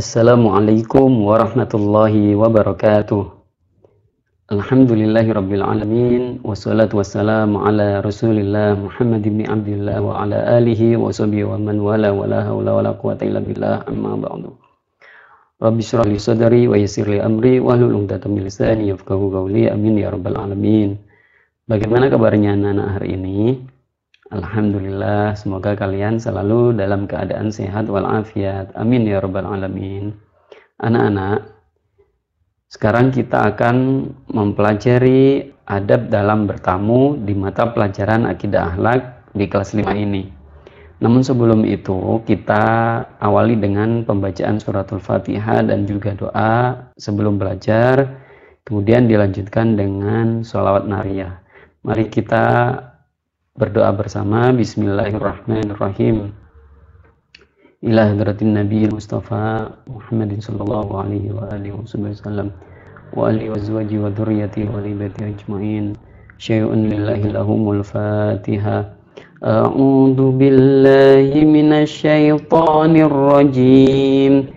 Assalamualaikum warahmatullahi wabarakatuh. Alhamdulillahi rabbil alamin wassalatu wassalamu ala Rasulillah Muhammad ibn Abdullah wa ala alihi wa sahbihi wa man wala wala haula wala quwata illa billah amma ba'du. Rabbi syrah li sadri wa yassir li amri wa hlul 'uqdatam min lisani yafqahu qawli amin ya rabbal alamin. Bagaimana kabarnya anak-anak hari ini? Alhamdulillah, semoga kalian selalu dalam keadaan sehat walafiat. Amin ya rabbal alamin. Anak-anak, sekarang kita akan mempelajari adab dalam bertamu di mata pelajaran akidah akhlak di kelas 5 ini. Namun sebelum itu, kita awali dengan pembacaan suratul Fatihah dan juga doa sebelum belajar, kemudian dilanjutkan dengan sholawat nariyah. Mari kita berdoa bersama Bismillahirrahmanirrahim ila hadratin Nabi Mustafa Muhammadin sallallahu alaihi wa alihi wasallam wa alihi wazwaji wa dhurriyyati wa libati ajmain syai'un lillahi lahumul fatiha A'udhu billahi minas الشيطان الرجيم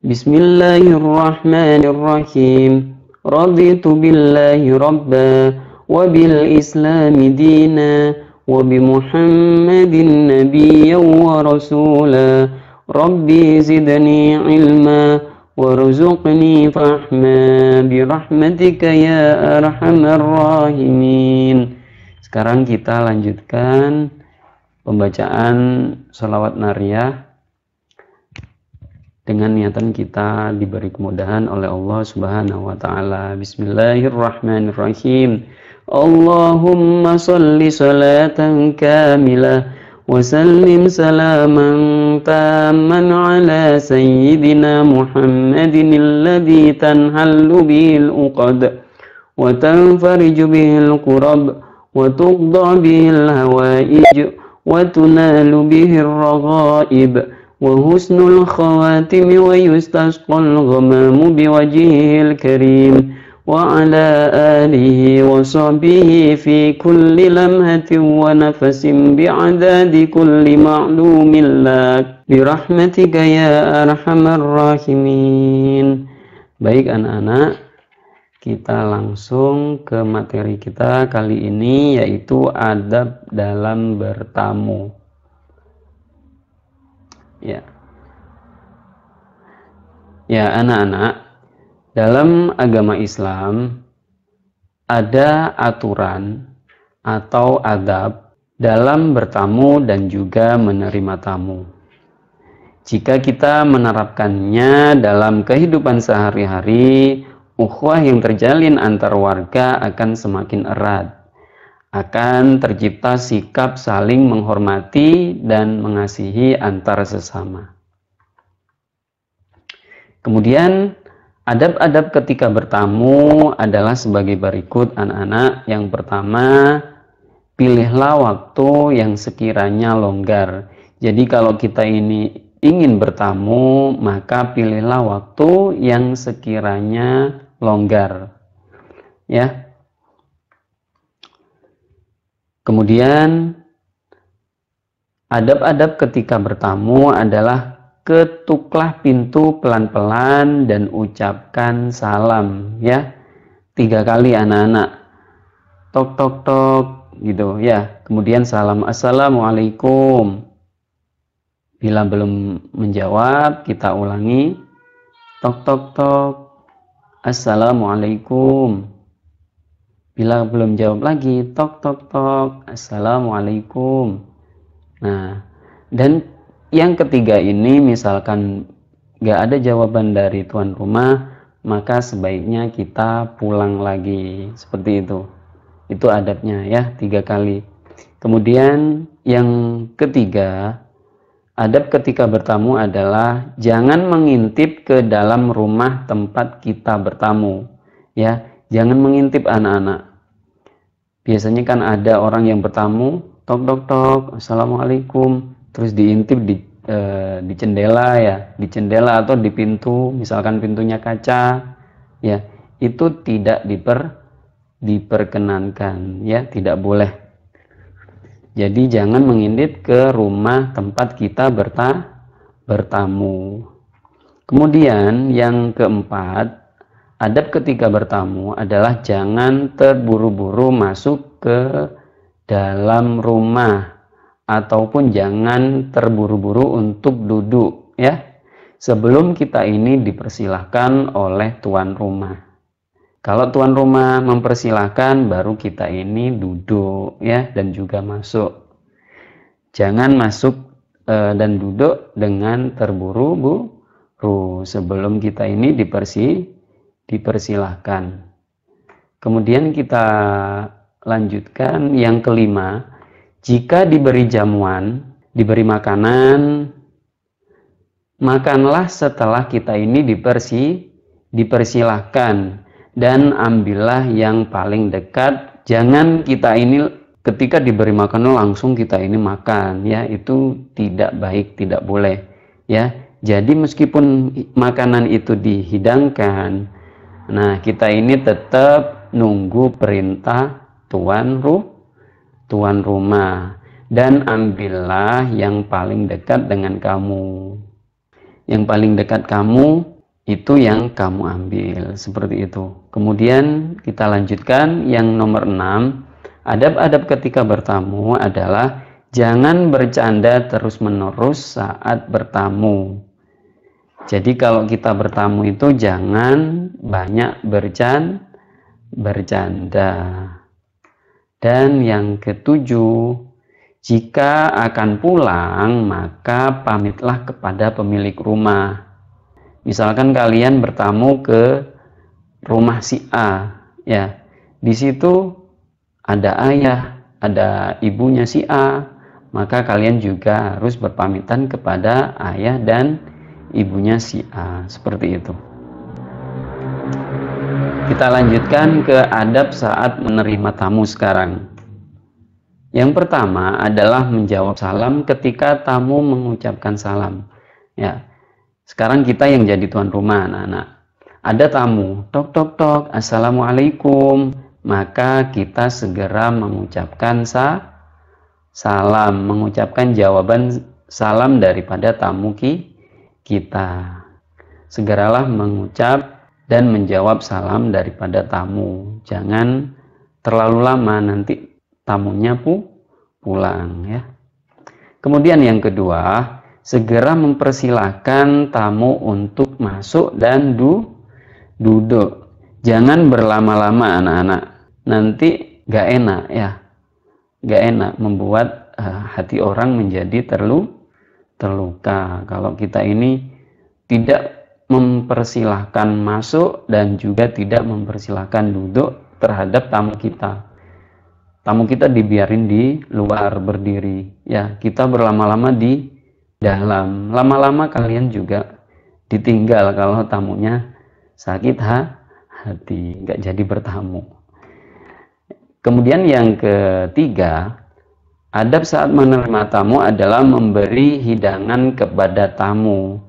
بسم الله الرحمن الرحيم رضيت بالله ربا وبالإسلام دينا وبمحمد نبيا ورسولا ربي زدني علما وارزقني فحما برحمتك ya arhamar rahimin sekarang kita lanjutkan pembacaan salawat nariyah dengan niatan kita diberi kemudahan oleh Allah Subhanahu wa taala. Bismillahirrahmanirrahim. Allahumma shalli salatan kamilah wa sallim salaman tamman ala sayyidina Muhammadin alladhi tanhallu bil uqad wa tanfariju bil qurab wa tuqda bil hawaij wa tunalu bihir raghaib وحسن الخواتم ويستسقى الغمام بوجهه الكريم وعلى آله وصحبه في كل لمهة ونفس بعداد كل معلوم لك برحمتك يا أرحم الراحمين Baik anak-anak, kita langsung ke materi kita kali ini yaitu adab dalam bertamu ya ya anak-anak dalam agama Islam ada aturan atau adab dalam bertamu dan juga menerima tamu. Jika kita menerapkannya dalam kehidupan sehari-hari, ukhuwah yang terjalin antar warga akan semakin erat akan tercipta sikap saling menghormati dan mengasihi antara sesama. Kemudian, adab-adab ketika bertamu adalah sebagai berikut anak-anak. Yang pertama, pilihlah waktu yang sekiranya longgar. Jadi kalau kita ini ingin bertamu, maka pilihlah waktu yang sekiranya longgar. Ya, Kemudian adab-adab ketika bertamu adalah ketuklah pintu pelan-pelan dan ucapkan salam ya. Tiga kali anak-anak. Tok tok tok gitu ya. Kemudian salam assalamualaikum. Bila belum menjawab, kita ulangi. Tok tok tok. Assalamualaikum. Bila belum jawab lagi, tok tok tok, assalamualaikum. Nah, dan yang ketiga ini misalkan gak ada jawaban dari tuan rumah, maka sebaiknya kita pulang lagi seperti itu. Itu adabnya ya tiga kali. Kemudian yang ketiga, adab ketika bertamu adalah jangan mengintip ke dalam rumah tempat kita bertamu. Ya, jangan mengintip anak-anak biasanya kan ada orang yang bertamu tok tok tok assalamualaikum terus diintip di e, di jendela ya di jendela atau di pintu misalkan pintunya kaca ya itu tidak diper diperkenankan ya tidak boleh jadi jangan mengintip ke rumah tempat kita berta bertamu kemudian yang keempat adab ketika bertamu adalah jangan terburu-buru masuk ke dalam rumah ataupun jangan terburu-buru untuk duduk ya sebelum kita ini dipersilahkan oleh tuan rumah kalau tuan rumah mempersilahkan baru kita ini duduk ya dan juga masuk jangan masuk e, dan duduk dengan terburu-buru sebelum kita ini dipersilahkan dipersilahkan. Kemudian kita lanjutkan yang kelima, jika diberi jamuan, diberi makanan, makanlah setelah kita ini dipersi dipersilahkan dan ambillah yang paling dekat. Jangan kita ini ketika diberi makan langsung kita ini makan ya itu tidak baik, tidak boleh ya. Jadi meskipun makanan itu dihidangkan, Nah, kita ini tetap nunggu perintah tuan ru tuan rumah dan ambillah yang paling dekat dengan kamu. Yang paling dekat kamu itu yang kamu ambil seperti itu. Kemudian kita lanjutkan yang nomor 6. Adab-adab ketika bertamu adalah jangan bercanda terus-menerus saat bertamu. Jadi kalau kita bertamu itu jangan banyak bercan bercanda. Dan yang ketujuh, jika akan pulang maka pamitlah kepada pemilik rumah. Misalkan kalian bertamu ke rumah si A, ya. Di situ ada ayah, ada ibunya si A, maka kalian juga harus berpamitan kepada ayah dan ibunya si A seperti itu kita lanjutkan ke adab saat menerima tamu sekarang yang pertama adalah menjawab salam ketika tamu mengucapkan salam ya sekarang kita yang jadi tuan rumah anak-anak ada tamu tok tok tok assalamualaikum maka kita segera mengucapkan sa salam mengucapkan jawaban salam daripada tamu ki kita. Segeralah mengucap dan menjawab salam daripada tamu. Jangan terlalu lama nanti tamunya pu pulang ya. Kemudian yang kedua, segera mempersilahkan tamu untuk masuk dan du duduk. Jangan berlama-lama anak-anak. Nanti gak enak ya. Gak enak membuat uh, hati orang menjadi terlalu terluka. Kalau kita ini tidak mempersilahkan masuk dan juga tidak mempersilahkan duduk terhadap tamu kita. Tamu kita dibiarin di luar berdiri. Ya, kita berlama-lama di dalam. Lama-lama kalian juga ditinggal kalau tamunya sakit ha? hati, nggak jadi bertamu. Kemudian yang ketiga, Adab saat menerima tamu adalah memberi hidangan kepada tamu.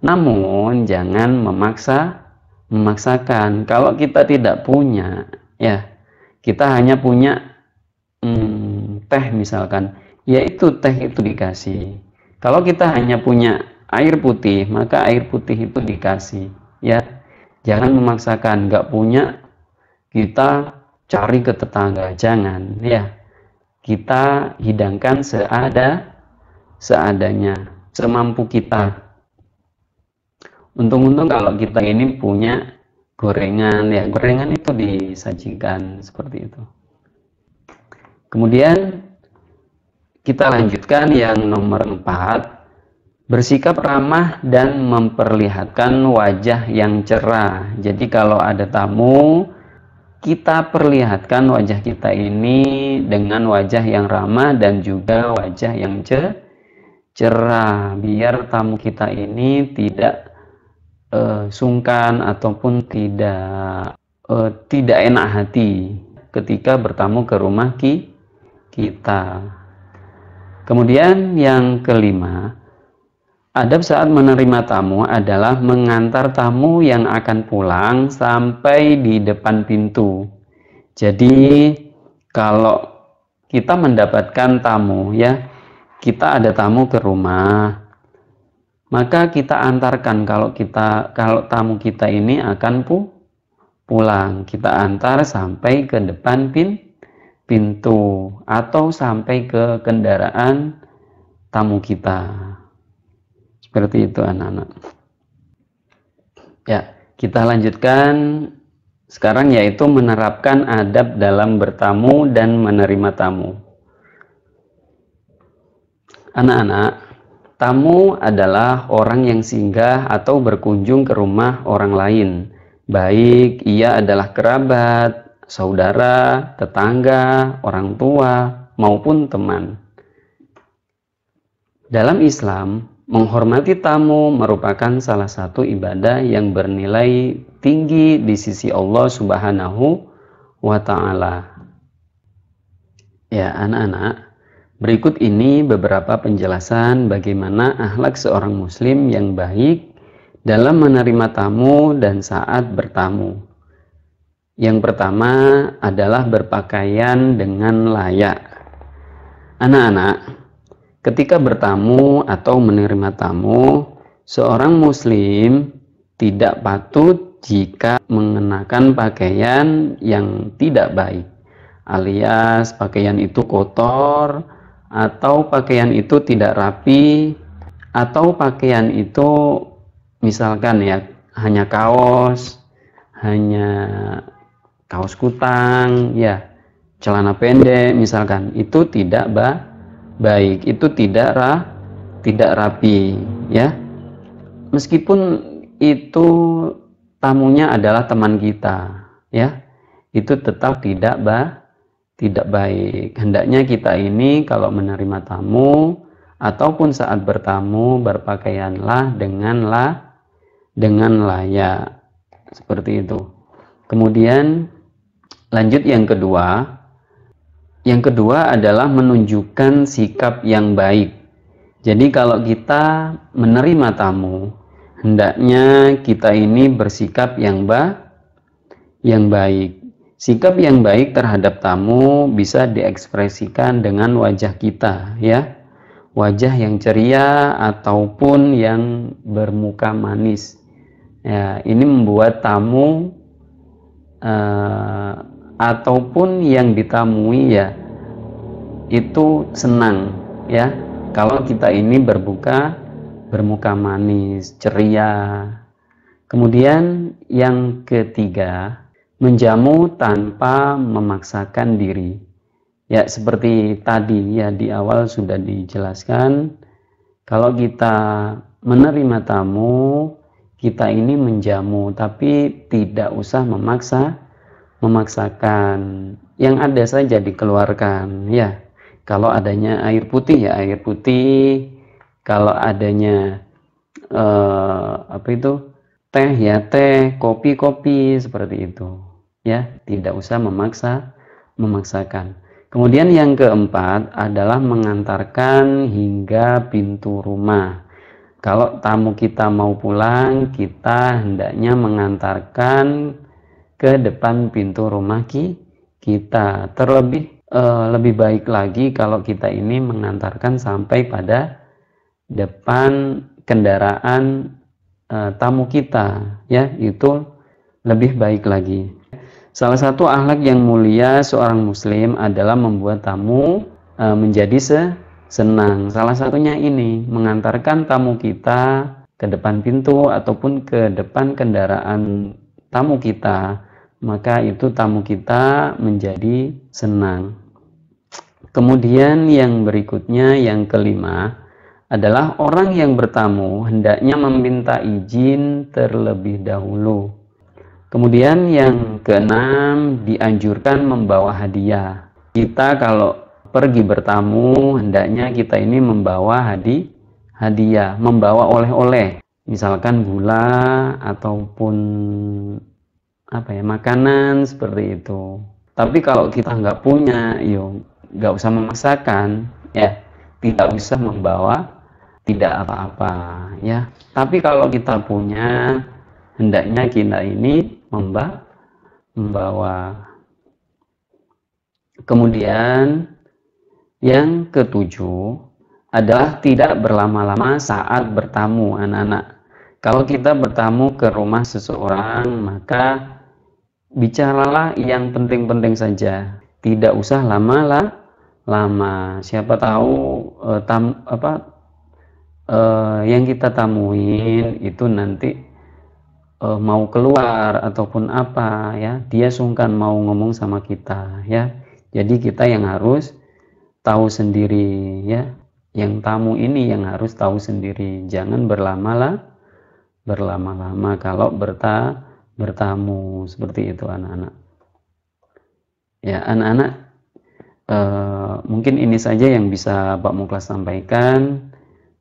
Namun jangan memaksa memaksakan. Kalau kita tidak punya, ya kita hanya punya hmm, teh misalkan, yaitu teh itu dikasih. Kalau kita hanya punya air putih, maka air putih itu dikasih. Ya, jangan memaksakan. Gak punya, kita cari ke tetangga. Jangan, ya kita hidangkan seada seadanya, semampu kita. Untung-untung kalau kita ini punya gorengan, ya gorengan itu disajikan seperti itu. Kemudian kita lanjutkan yang nomor empat, bersikap ramah dan memperlihatkan wajah yang cerah. Jadi kalau ada tamu, kita perlihatkan wajah kita ini dengan wajah yang ramah dan juga wajah yang cerah biar tamu kita ini tidak uh, sungkan ataupun tidak uh, tidak enak hati ketika bertamu ke rumah ki kita. Kemudian yang kelima, Adab saat menerima tamu adalah mengantar tamu yang akan pulang sampai di depan pintu. Jadi kalau kita mendapatkan tamu ya, kita ada tamu ke rumah, maka kita antarkan kalau kita kalau tamu kita ini akan pu pulang, kita antar sampai ke depan pin pintu atau sampai ke kendaraan tamu kita. Seperti itu anak-anak. Ya, kita lanjutkan sekarang yaitu menerapkan adab dalam bertamu dan menerima tamu. Anak-anak, tamu adalah orang yang singgah atau berkunjung ke rumah orang lain. Baik ia adalah kerabat, saudara, tetangga, orang tua, maupun teman. Dalam Islam, Menghormati tamu merupakan salah satu ibadah yang bernilai tinggi di sisi Allah Subhanahu wa taala. Ya, anak-anak, berikut ini beberapa penjelasan bagaimana akhlak seorang muslim yang baik dalam menerima tamu dan saat bertamu. Yang pertama adalah berpakaian dengan layak. Anak-anak, Ketika bertamu atau menerima tamu, seorang muslim tidak patut jika mengenakan pakaian yang tidak baik, alias pakaian itu kotor atau pakaian itu tidak rapi atau pakaian itu misalkan ya hanya kaos, hanya kaos kutang, ya celana pendek misalkan itu tidak baik baik itu tidak rah tidak rapi ya meskipun itu tamunya adalah teman kita ya itu tetap tidak ba, tidak baik hendaknya kita ini kalau menerima tamu ataupun saat bertamu berpakaianlah denganlah dengan layak seperti itu kemudian lanjut yang kedua yang kedua adalah menunjukkan sikap yang baik. Jadi kalau kita menerima tamu, hendaknya kita ini bersikap yang ba yang baik. Sikap yang baik terhadap tamu bisa diekspresikan dengan wajah kita ya. Wajah yang ceria ataupun yang bermuka manis. Ya, ini membuat tamu uh, ataupun yang ditamui ya itu senang ya kalau kita ini berbuka bermuka manis, ceria. Kemudian yang ketiga, menjamu tanpa memaksakan diri. Ya, seperti tadi ya di awal sudah dijelaskan, kalau kita menerima tamu, kita ini menjamu tapi tidak usah memaksa memaksakan yang ada saja dikeluarkan ya kalau adanya air putih ya air putih kalau adanya eh, apa itu teh ya teh kopi kopi seperti itu ya tidak usah memaksa memaksakan kemudian yang keempat adalah mengantarkan hingga pintu rumah kalau tamu kita mau pulang kita hendaknya mengantarkan ke depan pintu rumah ki kita. Terlebih uh, lebih baik lagi kalau kita ini mengantarkan sampai pada depan kendaraan uh, tamu kita, ya itu lebih baik lagi. Salah satu ahlak yang mulia seorang muslim adalah membuat tamu uh, menjadi senang. Salah satunya ini mengantarkan tamu kita ke depan pintu ataupun ke depan kendaraan tamu kita maka itu tamu kita menjadi senang. Kemudian yang berikutnya yang kelima adalah orang yang bertamu hendaknya meminta izin terlebih dahulu. Kemudian yang keenam dianjurkan membawa hadiah. Kita kalau pergi bertamu hendaknya kita ini membawa hadi hadiah, membawa oleh-oleh, misalkan gula ataupun apa ya makanan seperti itu tapi kalau kita nggak punya yo nggak usah memaksakan ya tidak bisa membawa tidak apa-apa ya tapi kalau kita punya hendaknya kita ini memba membawa kemudian yang ketujuh adalah tidak berlama-lama saat bertamu anak-anak kalau kita bertamu ke rumah seseorang maka bicaralah yang penting-penting saja. Tidak usah lama-lama. Lama. Siapa tahu eh, tam apa eh, yang kita tamuin itu nanti eh, mau keluar ataupun apa ya, dia sungkan mau ngomong sama kita ya. Jadi kita yang harus tahu sendiri ya. Yang tamu ini yang harus tahu sendiri. Jangan berlama-lama berlama-lama kalau berta bertamu seperti itu anak-anak. Ya anak-anak Uh, mungkin ini saja yang bisa Pak Muklas sampaikan.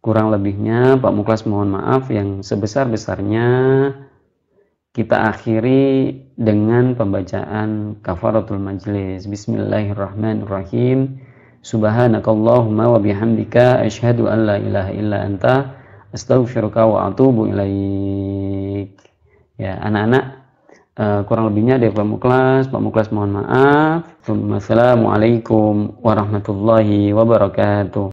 Kurang lebihnya Pak Muklas mohon maaf yang sebesar-besarnya kita akhiri dengan pembacaan kafaratul majlis. Bismillahirrahmanirrahim. Subhanakallahumma wa bihamdika asyhadu an la ilaha illa anta astaghfiruka wa atubu ilaik ya anak-anak uh, kurang lebihnya dari Pak Muklas Pak Muklas mohon maaf Assalamualaikum warahmatullahi wabarakatuh